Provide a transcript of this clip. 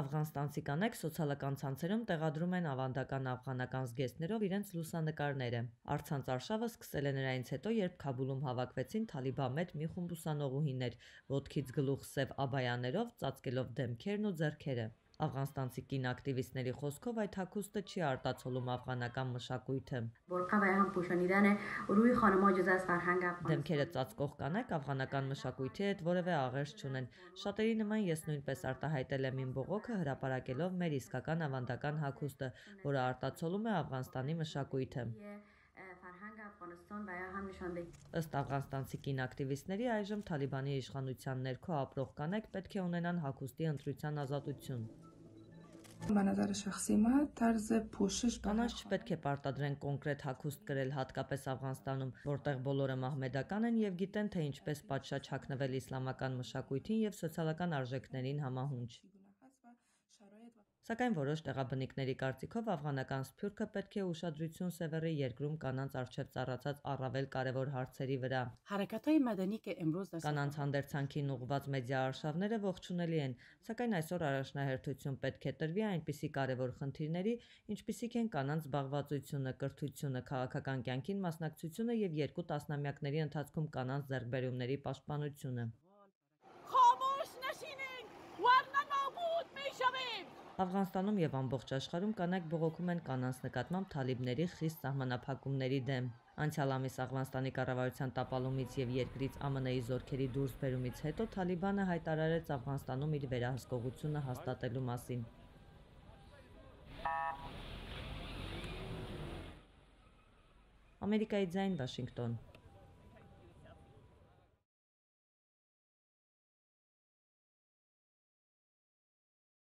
Աֆղանստանցի կանայք սոցիալական ցանցերում տեղադրում են ավանդական աֆղանական զգեստներով իրենց լուսանկարները։ Արցանց արշավը սկսել է նրանից հետո, երբ Քաբուլում հավաքվեցին Թալիբամետ մի խումբ ուսանողուհիներ՝ ոտքից գլուխ սև աբայաներով, ծածկելով դեմքերն ու ձեռքերը։ Աֆղանստանցի կին ակտիվիստների խոսքով այդ հակոստը չի արտացոլում աֆղանական մշակույթը։ Դեմքերը ծածկող կանայք աֆղանական մշակույթի հետ որևէ աղերս չունեն։ Շատերի նման ես նույնպես արտահայտել եմ իմ բողոքը հրապարակելով մեր իսկական ավանդական հակոստը, որը արտացոլում է Աֆղանստանի մշակույթը։ Ըստ Աֆղանստանցի կին ակտիվիստների այժմ Թալիբանի իշխանության ներքո ապրող կանայք պետք է ունենան հակոստի ընտրության ազատություն։ Կանանց չպետք է պարտադրեն կոնկրետ հագուստ կրել հատկապես Աфghanստանում, որտեղ բոլորը մահմեդական են եւ գիտեն թե ինչպես պատշաճ հակնվել իսլամական մշակույթին եւ սոցիալական արժեքներին համահունչ։ Սակայն որոշ տեղաբնիկների կարծիքով աֆղանական սփյուռքը պետք է ուշադրություն սևեռի երկրում կանանց արժեվ ծառացած առավել կարևոր հարցերի վրա։ Հարակատայի մադենիկե եմրոզ դասը կանանց հանդերձանքին ուղված մեդիա արշավները ողջունելի են, սակայն այսօր առաջնահերթություն պետք է տրվի այնպիսի կարևոր խնդիրների, ինչպիսիք են կանանց զբաղվածությունը, կրթությունը, քաղաքական կյանքին մասնակցությունը եւ երկու տասնամյակների ընթացքում կանանց ձեռքբերումների պաշտպանությունը։ Խամոշ նշինենք, Աфghanստանում եւ ամբողջ աշխարհում կանայք բողոքում են կանանց նկատմամբ թալիբների խիստ սահմանափակումների դեմ։ Անցյալ ամիս Աфghanստանի կառավարության տապալումից եւ երկրից ԱՄՆ-ի զորքերի դուրս բերումից հետո Թալիբանը հայտարարեց Աфghanստանում իր վերահսկողությունը հաստատելու մասին։ Ամերիկայի ձայն Վաշինգտոն